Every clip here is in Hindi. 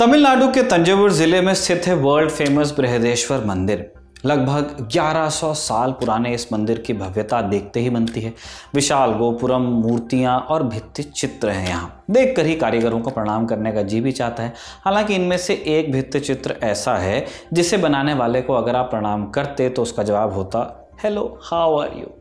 तमिलनाडु के तंजावुर जिले में स्थित है वर्ल्ड फेमस बृहदेश्वर मंदिर लगभग 1100 साल पुराने इस मंदिर की भव्यता देखते ही बनती है विशाल गोपुरम मूर्तियां और भित्ति चित्र हैं यहाँ देखकर ही कारीगरों को प्रणाम करने का जी भी चाहता है हालांकि इनमें से एक भित्ति चित्र ऐसा है जिसे बनाने वाले को अगर आप प्रणाम करते तो उसका जवाब होता हेलो हाउ आर यू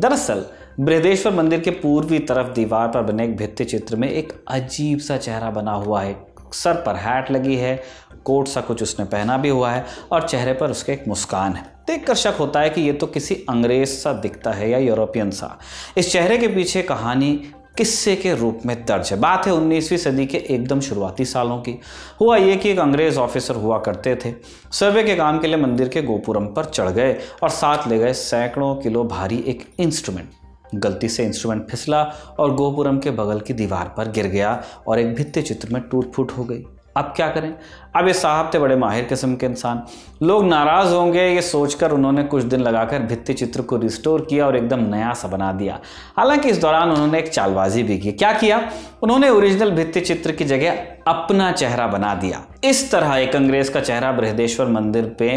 दरअसल बृहदेश्वर मंदिर के पूर्वी तरफ दीवार पर बने एक भित्ति चित्र में एक अजीब सा चेहरा बना हुआ है सर पर हैट लगी है कोट सा कुछ उसने पहना भी हुआ है और चेहरे पर उसके एक मुस्कान है देख कर शक होता है कि ये तो किसी अंग्रेज सा दिखता है या यूरोपियन सा इस चेहरे के पीछे कहानी किस्से के रूप में दर्ज है बात है उन्नीसवीं सदी के एकदम शुरुआती सालों की हुआ ये कि एक अंग्रेज ऑफिसर हुआ करते थे सर्वे के काम के लिए मंदिर के गोपुरम पर चढ़ गए और साथ ले गए सैकड़ों किलो भारी एक इंस्ट्रूमेंट गलती से इंस्ट्रूमेंट फिसला और गोपुरम के बगल की दीवार पर गिर गया और एक भित्ति चित्र में टूट फूट हो गई अब क्या करें अब ये साहब थे बड़े माहिर किस्म के इंसान लोग नाराज़ होंगे ये सोचकर उन्होंने कुछ दिन लगाकर भित्ति चित्र को रिस्टोर किया और एकदम नया सा बना दिया हालांकि इस दौरान उन्होंने एक चालबाजी भी की क्या किया उन्होंने ओरिजिनल भित्ति चित्र की जगह अपना चेहरा बना दिया इस तरह एक अंग्रेज का चेहरा बृहदेश्वर मंदिर पे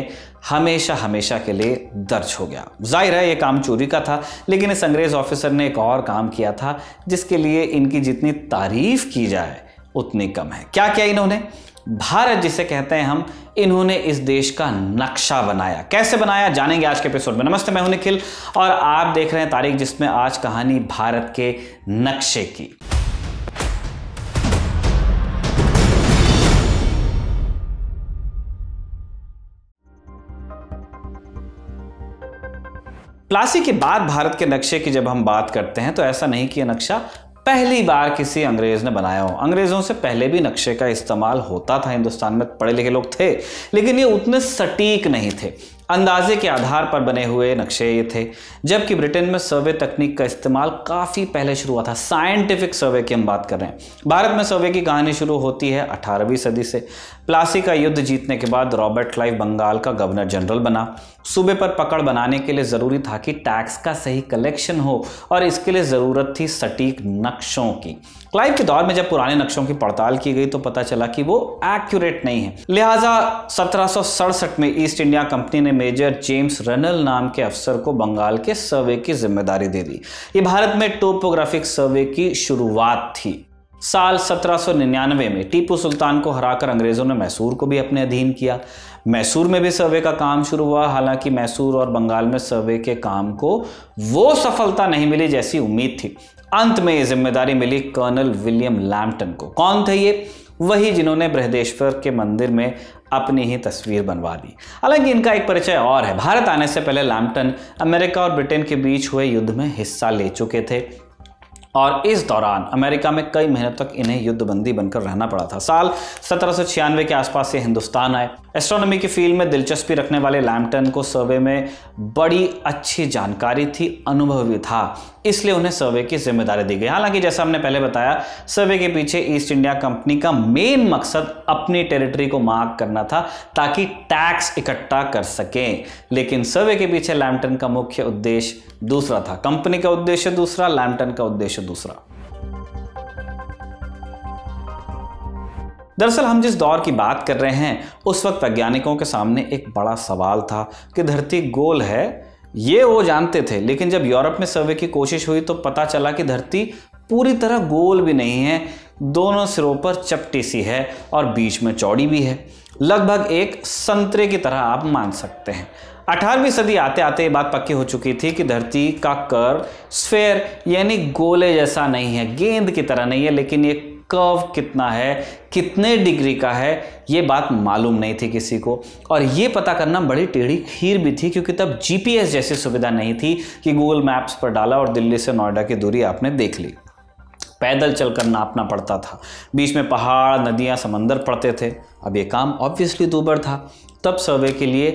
हमेशा हमेशा के लिए दर्ज हो गया जाहिर है ये काम चोरी का था लेकिन इस अंग्रेज ऑफिसर ने एक और काम किया था जिसके लिए इनकी जितनी तारीफ की जाए उतनी कम है क्या क्या इन्होंने भारत जिसे कहते हैं हम इन्होंने इस देश का नक्शा बनाया कैसे बनाया जानेंगे आज के एपिसोड में नमस्ते मैं हूं निखिल और आप देख रहे हैं तारीख जिसमें आज कहानी भारत के नक्शे की प्लासी के बाद भारत के नक्शे की जब हम बात करते हैं तो ऐसा नहीं कि यह नक्शा पहली बार किसी अंग्रेज ने बनाया हो अंग्रेजों से पहले भी नक्शे का इस्तेमाल होता था हिंदुस्तान में पढ़े लिखे लोग थे लेकिन ये उतने सटीक नहीं थे अंदाजे के आधार पर बने हुए नक्शे ये थे जबकि ब्रिटेन में सर्वे तकनीक का इस्तेमाल काफ़ी पहले शुरू हुआ था साइंटिफिक सर्वे की हम बात कर रहे हैं भारत में सर्वे की कहानी शुरू होती है 18वीं सदी से प्लासी का युद्ध जीतने के बाद रॉबर्ट क्लाइव बंगाल का गवर्नर जनरल बना सूबे पर पकड़ बनाने के लिए ज़रूरी था कि टैक्स का सही कलेक्शन हो और इसके लिए ज़रूरत थी सटीक नक्शों की क्लाइव के दौर में जब पुराने नक्शों की पड़ताल की गई तो पता चला कि वो एक्यूरेट नहीं है लिहाजा सत्रह में ईस्ट इंडिया कंपनी ने मेजर जेम्स रनल नाम के अफसर को बंगाल के सर्वे की जिम्मेदारी दे दी ये भारत में टोपोग्राफिक सर्वे की शुरुआत थी साल 1799 में टीपू सुल्तान को हराकर अंग्रेज़ों ने मैसूर को भी अपने अधीन किया मैसूर में भी सर्वे का काम शुरू हुआ हालांकि मैसूर और बंगाल में सर्वे के काम को वो सफलता नहीं मिली जैसी उम्मीद थी अंत में ये जिम्मेदारी मिली कर्नल विलियम लैम्पटन को कौन थे ये वही जिन्होंने बृहदेश्वर के मंदिर में अपनी ही तस्वीर बनवा ली हालांकि इनका एक परिचय और है भारत आने से पहले लैम्पटन अमेरिका और ब्रिटेन के बीच हुए युद्ध में हिस्सा ले चुके थे और इस दौरान अमेरिका में कई महीनों तक इन्हें युद्धबंदी बनकर रहना पड़ा था साल सत्रह के आसपास से हिंदुस्तान आए एस्ट्रोनॉमी की फील्ड में दिलचस्पी रखने वाले लैम्पटन को सर्वे में बड़ी अच्छी जानकारी थी अनुभव भी था इसलिए उन्हें सर्वे की जिम्मेदारी दी गई हालांकि जैसा हमने पहले बताया सर्वे के पीछे ईस्ट इंडिया कंपनी का मेन मकसद अपनी टेरिटरी को मार्क करना था ताकि टैक्स इकट्ठा कर सकें लेकिन सर्वे के पीछे लैम्पटन का मुख्य उद्देश्य दूसरा था कंपनी का उद्देश्य दूसरा लैम्पटन का उद्देश्य दूसरा दरअसल हम जिस दौर की बात कर रहे हैं उस वक्त वैज्ञानिकों के सामने एक बड़ा सवाल था कि धरती गोल है ये वो जानते थे लेकिन जब यूरोप में सर्वे की कोशिश हुई तो पता चला कि धरती पूरी तरह गोल भी नहीं है दोनों सिरों पर चपटी सी है और बीच में चौड़ी भी है लगभग एक संतरे की तरह आप मान सकते हैं 18वीं सदी आते आते ये बात पक्की हो चुकी थी कि धरती का कर स्फेयर यानी गोले जैसा नहीं है गेंद की तरह नहीं है लेकिन ये कर्व कितना है कितने डिग्री का है ये बात मालूम नहीं थी किसी को और ये पता करना बड़ी टेढ़ी खीर भी थी क्योंकि तब जीपीएस जैसी सुविधा नहीं थी कि गूगल मैप्स पर डाला और दिल्ली से नोएडा की दूरी आपने देख ली पैदल चलकर नापना पड़ता था बीच में पहाड़ नदियाँ समंदर पड़ते थे अब ये काम ऑब्वियसली दूबर था तब सर्वे के लिए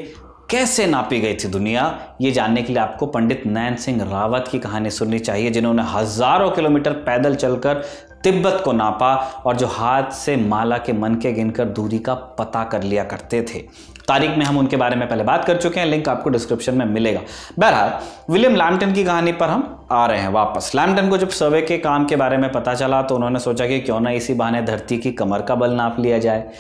कैसे नापी गई थी दुनिया ये जानने के लिए आपको पंडित नयन सिंह रावत की कहानी सुननी चाहिए जिन्होंने हजारों किलोमीटर पैदल चलकर तिब्बत को नापा और जो हाथ से माला के मन के गिनकर दूरी का पता कर लिया करते थे तारीख में हम उनके बारे में पहले बात कर चुके हैं लिंक आपको डिस्क्रिप्शन में मिलेगा बहरहाल विलियम लैमटन की कहानी पर हम आ रहे हैं वापस लैमटन को जब सर्वे के काम के बारे में पता चला तो उन्होंने सोचा कि क्यों ना इसी बहाने धरती की कमर का बल नाप लिया जाए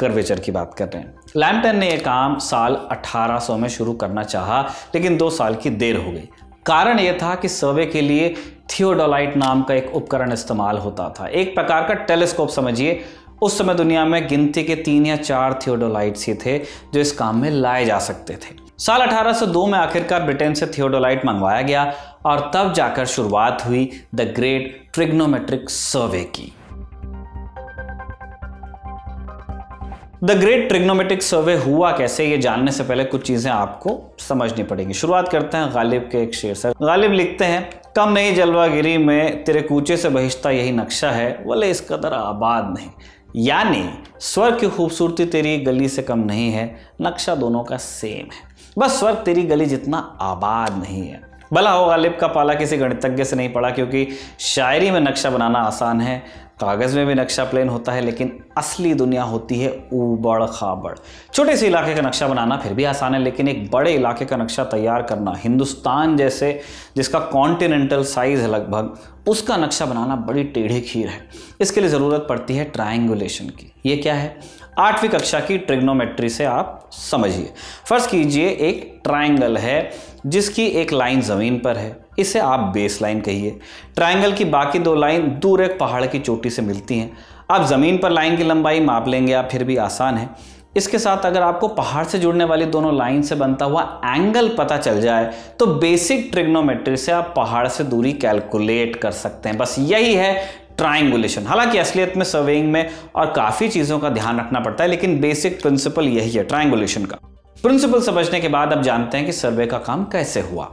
कर्वेचर की बात कर रहे हैं लैमटन ने यह काम साल 1800 में शुरू करना चाहा लेकिन दो साल की देर हो गई कारण यह था कि सर्वे के लिए थियोडोलाइट नाम का एक उपकरण इस्तेमाल होता था एक प्रकार का टेलीस्कोप समझिए उस समय दुनिया में गिनती के तीन या चार थियोडोलाइट्स ही थे जो इस काम में लाए जा सकते थे साल 1802 में आखिरकार ब्रिटेन से थियोडोलाइट मंगवाया गया और तब जाकर शुरुआत हुई द ग्रेट ट्रिग्नोमेट्रिक सर्वे की द ग्रेट ट्रिग्नोमेटिक सर्वे हुआ कैसे ये जानने से पहले कुछ चीज़ें आपको समझनी पड़ेंगी शुरुआत करते हैं गालिब के एक शेर से गालिब लिखते हैं कम नहीं जलवागिरी में तेरे कूचे से बहिश्ता यही नक्शा है बोले इस कदर आबाद नहीं यानी स्वर की खूबसूरती तेरी गली से कम नहीं है नक्शा दोनों का सेम है बस स्वर तेरी गली जितना आबाद नहीं है भला हो गालिब का पाला किसी गणितज्ञ से नहीं पड़ा क्योंकि शायरी में नक्शा बनाना आसान है कागज़ में भी नक्शा प्लेन होता है लेकिन असली दुनिया होती है ऊबड़ खाबड़ छोटे से इलाके का नक्शा बनाना फिर भी आसान है लेकिन एक बड़े इलाके का नक्शा तैयार करना हिंदुस्तान जैसे जिसका कॉन्टिनेंटल साइज़ है लगभग उसका नक्शा बनाना बड़ी टेढ़ी खीर है इसके लिए ज़रूरत पड़ती है ट्राइंगुलेशन की ये क्या है आठवीं कक्षा की ट्रिग्नोमेट्री से आप समझिए फर्स्ट कीजिए एक ट्राइंगल है जिसकी एक लाइन ज़मीन पर है इसे आप बेस लाइन कहिए ट्राइंगल की बाकी दो लाइन दूर एक पहाड़ की चोटी से मिलती हैं आप ज़मीन पर लाइन की लंबाई माप लेंगे आप फिर भी आसान है इसके साथ अगर आपको पहाड़ से जुड़ने वाली दोनों लाइन से बनता हुआ एंगल पता चल जाए तो बेसिक ट्रिग्नोमेट्री से आप पहाड़ से दूरी कैलकुलेट कर सकते हैं बस यही है ट्राइंगुलेशन हालांकि असलियत में सर्वेइंग में और काफ़ी चीज़ों का ध्यान रखना पड़ता है लेकिन बेसिक प्रिंसिपल यही है ट्राइंगुलेशन का प्रिंसिपल समझने के बाद अब जानते हैं कि सर्वे का काम कैसे हुआ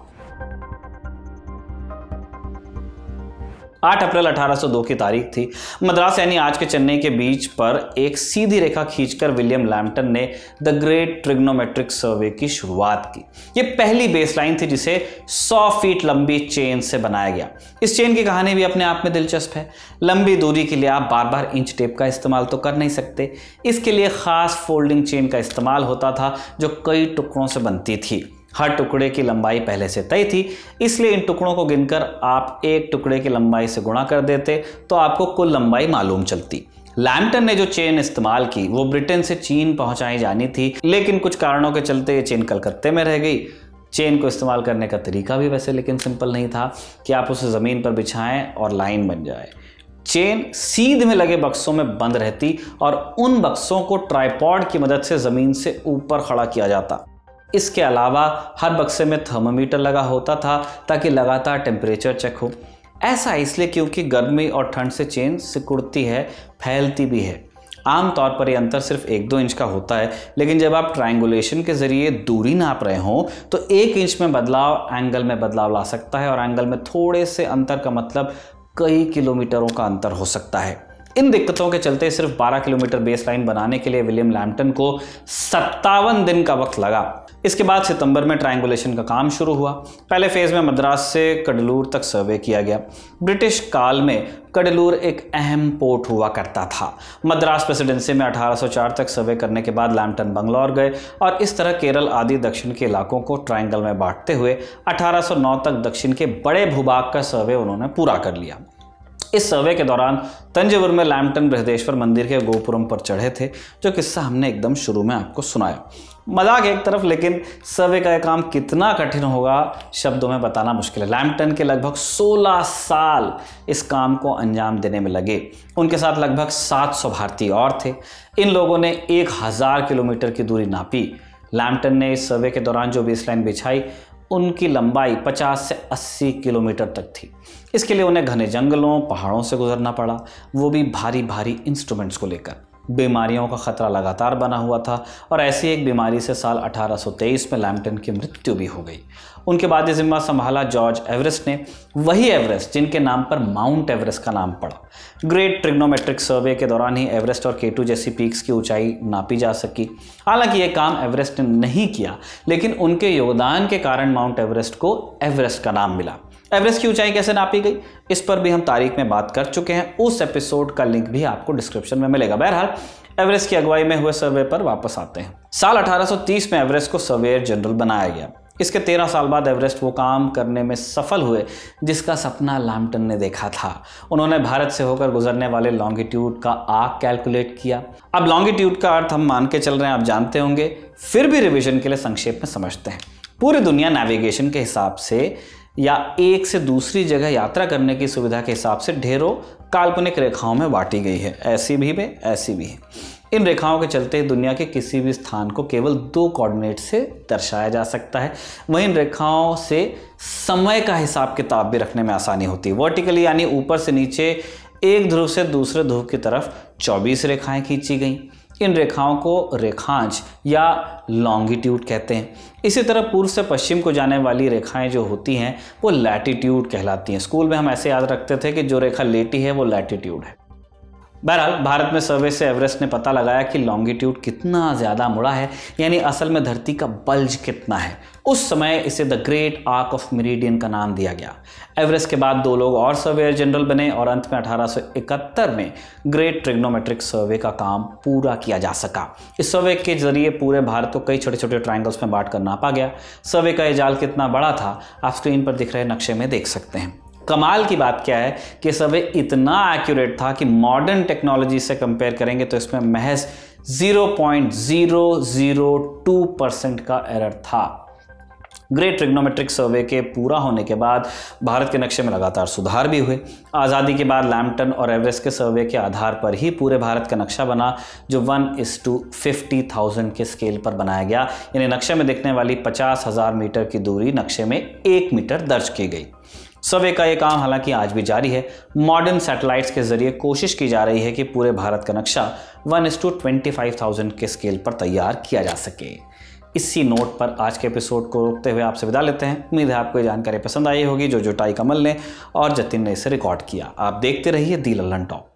8 अप्रैल 1802 की तारीख थी मद्रास यानी आज के चेन्नई के बीच पर एक सीधी रेखा खींचकर विलियम लैम्पटन ने द ग्रेट ट्रिग्नोमेट्रिक सर्वे की शुरुआत की ये पहली बेसलाइन थी जिसे 100 फीट लंबी चेन से बनाया गया इस चेन की कहानी भी अपने आप में दिलचस्प है लंबी दूरी के लिए आप बार बार इंच टेप का इस्तेमाल तो कर नहीं सकते इसके लिए खास फोल्डिंग चेन का इस्तेमाल होता था जो कई टुकड़ों से बनती थी हर टुकड़े की लंबाई पहले से तय थी इसलिए इन टुकड़ों को गिनकर आप एक टुकड़े की लंबाई से गुणा कर देते तो आपको कुल लंबाई मालूम चलती लैमटन ने जो चेन इस्तेमाल की वो ब्रिटेन से चीन पहुंचाई जानी थी लेकिन कुछ कारणों के चलते ये चेन कलकत्ते में रह गई चेन को इस्तेमाल करने का तरीका भी वैसे लेकिन सिंपल नहीं था कि आप उसे ज़मीन पर बिछाएं और लाइन बन जाए चेन सीध में लगे बक्सों में बंद रहती और उन बक्सों को ट्राईपॉड की मदद से ज़मीन से ऊपर खड़ा किया जाता इसके अलावा हर बक्से में थर्मामीटर लगा होता था ताकि लगातार टेम्परेचर चेक हो ऐसा इसलिए क्योंकि गर्मी और ठंड से चेन सिकुड़ती है फैलती भी है आमतौर पर यह अंतर सिर्फ एक दो इंच का होता है लेकिन जब आप ट्रायंगुलेशन के ज़रिए दूरी नाप रहे हों तो एक इंच में बदलाव एंगल में बदलाव ला सकता है और एंगल में थोड़े से अंतर का मतलब कई किलोमीटरों का अंतर हो सकता है इन दिक्कतों के चलते सिर्फ 12 किलोमीटर बेस लाइन बनाने के लिए विलियम लैम्पटन को सत्तावन दिन का वक्त लगा इसके बाद सितंबर में ट्रायंगुलेशन का काम शुरू हुआ पहले फेज में मद्रास से कडलूर तक सर्वे किया गया ब्रिटिश काल में कडलूर एक अहम पोर्ट हुआ करता था मद्रास प्रेसिडेंसी में 1804 तक सर्वे करने के बाद लैम्पटन बंगलौर गए और इस तरह केरल आदि दक्षिण के इलाकों को ट्राइंगल में बांटते हुए अठारह तक दक्षिण के बड़े भूभाग का सर्वे उन्होंने पूरा कर लिया इस सर्वे के दौरान तंजवर में लैम्पटन बृहदेश्वर मंदिर के गोपुरम पर चढ़े थे जो किस्सा हमने एकदम शुरू में आपको सुनाया मजाक एक तरफ लेकिन सर्वे का यह काम कितना कठिन होगा शब्दों में बताना मुश्किल है लैम्पटन के लगभग 16 साल इस काम को अंजाम देने में लगे उनके साथ लगभग 700 भारतीय और थे इन लोगों ने 1000 किलोमीटर की दूरी नापी लैम्पटन ने इस सर्वे के दौरान जो बेसलाइन बिछाई उनकी लंबाई 50 से 80 किलोमीटर तक थी इसके लिए उन्हें घने जंगलों पहाड़ों से गुजरना पड़ा वो भी भारी भारी इंस्ट्रूमेंट्स को लेकर बीमारियों का खतरा लगातार बना हुआ था और ऐसी एक बीमारी से साल 1823 में लैम्पटन की मृत्यु भी हो गई उनके बाद ये जिम्मा संभाला जॉर्ज एवरेस्ट ने वही एवरेस्ट जिनके नाम पर माउंट एवरेस्ट का नाम पड़ा ग्रेट ट्रिग्नोमेट्रिक सर्वे के दौरान ही एवरेस्ट और केटू जैसी पीक्स की ऊंचाई नापी जा सकी हालांकि ये काम एवरेस्ट ने नहीं किया लेकिन उनके योगदान के कारण माउंट एवरेस्ट को एवरेस्ट का नाम मिला एवरेस्ट की ऊंचाई कैसे नापी गई इस पर भी हम तारीख में बात कर चुके हैं उस एपिसोड का लिंक भी आपको डिस्क्रिप्शन में मिलेगा बहरहाल एवरेस्ट की अगुवाई में हुए सर्वे पर वापस आते हैं साल 1830 में एवरेस्ट को सर्वेयर जनरल बनाया गया इसके तेरह साल बाद एवरेस्ट वो काम करने में सफल हुए जिसका सपना लामटन ने देखा था उन्होंने भारत से होकर गुजरने वाले लॉन्गिट्यूड का आग कैलकुलेट किया अब लॉन्गिट्यूड का अर्थ हम मान के चल रहे हैं आप जानते होंगे फिर भी रिविजन के लिए संक्षेप में समझते हैं पूरी दुनिया नेविगेशन के हिसाब से या एक से दूसरी जगह यात्रा करने की सुविधा के हिसाब से ढेरों काल्पनिक रेखाओं में बांटी गई है ऐसी भी है ऐसी भी है इन रेखाओं के चलते दुनिया के किसी भी स्थान को केवल दो कोऑर्डिनेट से दर्शाया जा सकता है वहीं इन रेखाओं से समय का हिसाब किताब भी रखने में आसानी होती है वर्टिकली यानी ऊपर से नीचे एक ध्रुव से दूसरे ध्रुव की तरफ 24 रेखाएं खींची गईं इन रेखाओं को रेखांश या लॉन्गिट्यूड कहते हैं इसी तरह पूर्व से पश्चिम को जाने वाली रेखाएं जो होती हैं वो लैटिट्यूड कहलाती हैं स्कूल में हम ऐसे याद रखते थे कि जो रेखा लेटी है वो लैटिट्यूड है बहरहाल भारत में सर्वे से एवरेस्ट ने पता लगाया कि लॉन्गिट्यूड कितना ज़्यादा मुड़ा है यानी असल में धरती का बल्ज कितना है उस समय इसे the great arc of meridian का नाम दिया गया एवरेस्ट के बाद दो लोग और सर्वेयर जनरल बने और अंत में 1871 में ग्रेट ट्रिग्नोमेट्रिक सर्वे का काम पूरा किया जा सका इस सर्वे के जरिए पूरे भारत को कई छोटे छोटे ट्राइंगल्स में बांट कर नापा गया सर्वे का यह जाल कितना बड़ा था आप स्क्रीन पर दिख रहे नक्शे में देख सकते हैं कमाल की बात क्या है कि सर्वे इतना एक्यूरेट था कि मॉडर्न टेक्नोलॉजी से कंपेयर करेंगे तो इसमें महज 0.002 परसेंट का एरर था ग्रेट ट्रिग्नोमेट्रिक सर्वे के पूरा होने के बाद भारत के नक्शे में लगातार सुधार भी हुए आज़ादी के बाद लैम्पटन और एवरेस्ट के सर्वे के आधार पर ही पूरे भारत का नक्शा बना जो one is to fifty thousand के स्केल पर बनाया गया यानी नक्शे में दिखने वाली पचास हज़ार मीटर की दूरी नक्शे में एक मीटर दर्ज की गई सर्वे का ये काम हालांकि आज भी जारी है मॉडर्न सैटेलाइट्स के जरिए कोशिश की जा रही है कि पूरे भारत का नक्शा one is to twenty five thousand के स्केल पर तैयार किया जा सके इसी नोट पर आज के एपिसोड को रोकते हुए आपसे विदा लेते हैं उम्मीद है आपको ये जानकारी पसंद आई होगी जो जुटाई कमल ने और जतिन ने इसे रिकॉर्ड किया आप देखते रहिए दी लल्लन टॉप